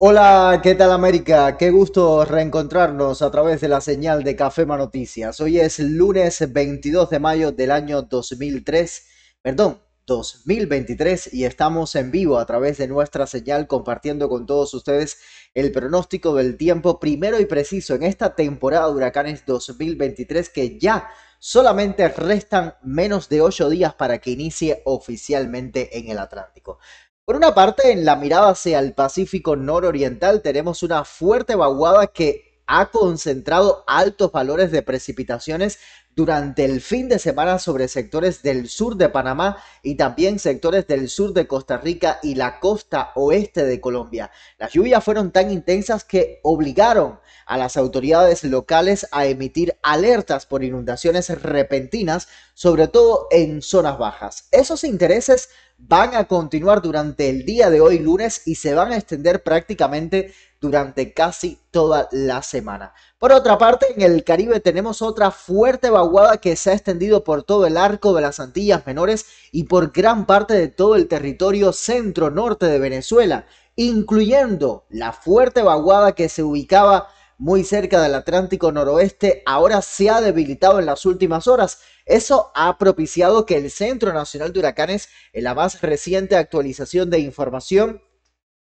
Hola, ¿qué tal América? Qué gusto reencontrarnos a través de la señal de Cafema Noticias. Hoy es lunes 22 de mayo del año 2003, perdón, 2023 y estamos en vivo a través de nuestra señal compartiendo con todos ustedes el pronóstico del tiempo primero y preciso en esta temporada de huracanes 2023 que ya solamente restan menos de ocho días para que inicie oficialmente en el Atlántico. Por una parte, en la mirada hacia el Pacífico nororiental tenemos una fuerte vaguada que ha concentrado altos valores de precipitaciones durante el fin de semana sobre sectores del sur de Panamá y también sectores del sur de Costa Rica y la costa oeste de Colombia. Las lluvias fueron tan intensas que obligaron a las autoridades locales a emitir alertas por inundaciones repentinas, sobre todo en zonas bajas. Esos intereses van a continuar durante el día de hoy lunes y se van a extender prácticamente durante casi toda la semana. Por otra parte, en el Caribe tenemos otra fuerte que se ha extendido por todo el arco de las Antillas Menores y por gran parte de todo el territorio centro-norte de Venezuela, incluyendo la fuerte vaguada que se ubicaba muy cerca del Atlántico Noroeste, ahora se ha debilitado en las últimas horas. Eso ha propiciado que el Centro Nacional de Huracanes, en la más reciente actualización de información,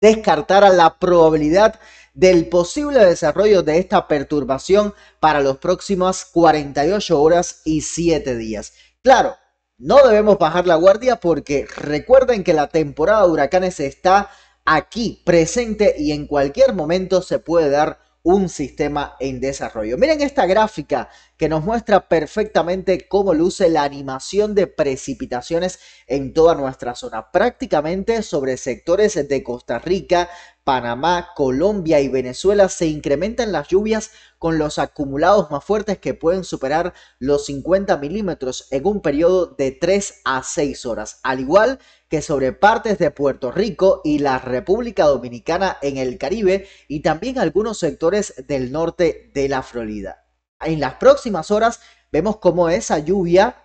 descartara la probabilidad del posible desarrollo de esta perturbación para las próximas 48 horas y 7 días. Claro, no debemos bajar la guardia porque recuerden que la temporada de huracanes está aquí presente y en cualquier momento se puede dar un sistema en desarrollo. Miren esta gráfica que nos muestra perfectamente cómo luce la animación de precipitaciones en toda nuestra zona, prácticamente sobre sectores de Costa Rica, Panamá, Colombia y Venezuela se incrementan las lluvias con los acumulados más fuertes que pueden superar los 50 milímetros en un periodo de 3 a 6 horas, al igual que sobre partes de Puerto Rico y la República Dominicana en el Caribe y también algunos sectores del norte de la Florida. En las próximas horas vemos cómo esa lluvia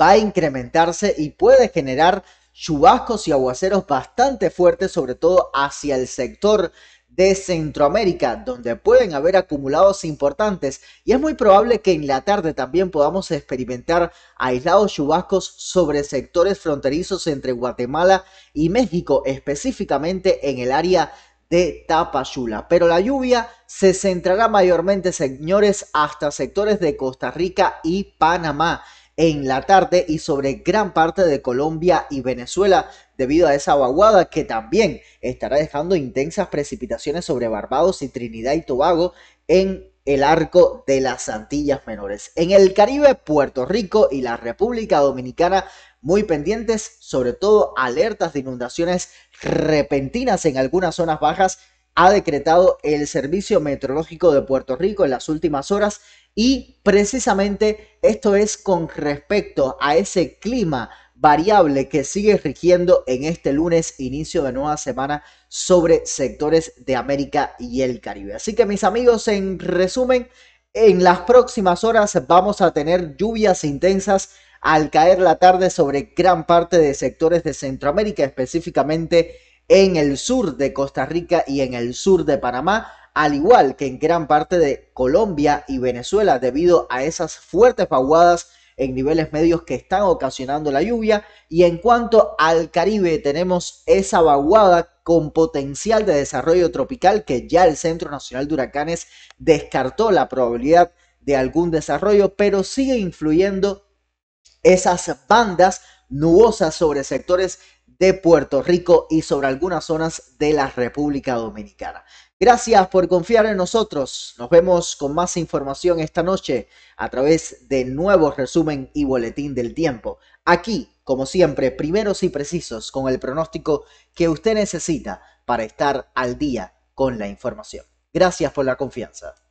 va a incrementarse y puede generar chubascos y aguaceros bastante fuertes, sobre todo hacia el sector de Centroamérica, donde pueden haber acumulados importantes y es muy probable que en la tarde también podamos experimentar aislados chubascos sobre sectores fronterizos entre Guatemala y México, específicamente en el área de Tapachula. Pero la lluvia se centrará mayormente, señores, hasta sectores de Costa Rica y Panamá en la tarde y sobre gran parte de Colombia y Venezuela debido a esa vaguada que también estará dejando intensas precipitaciones sobre Barbados y Trinidad y Tobago en el arco de las Antillas Menores. En el Caribe, Puerto Rico y la República Dominicana muy pendientes, sobre todo alertas de inundaciones repentinas en algunas zonas bajas ha decretado el Servicio Meteorológico de Puerto Rico en las últimas horas y precisamente esto es con respecto a ese clima variable que sigue rigiendo en este lunes, inicio de nueva semana, sobre sectores de América y el Caribe. Así que mis amigos, en resumen, en las próximas horas vamos a tener lluvias intensas al caer la tarde sobre gran parte de sectores de Centroamérica, específicamente en el sur de Costa Rica y en el sur de Panamá, al igual que en gran parte de Colombia y Venezuela, debido a esas fuertes vaguadas en niveles medios que están ocasionando la lluvia. Y en cuanto al Caribe, tenemos esa vaguada con potencial de desarrollo tropical que ya el Centro Nacional de Huracanes descartó la probabilidad de algún desarrollo, pero sigue influyendo esas bandas nubosas sobre sectores de Puerto Rico y sobre algunas zonas de la República Dominicana. Gracias por confiar en nosotros. Nos vemos con más información esta noche a través de nuevos resumen y boletín del tiempo. Aquí, como siempre, primeros y precisos con el pronóstico que usted necesita para estar al día con la información. Gracias por la confianza.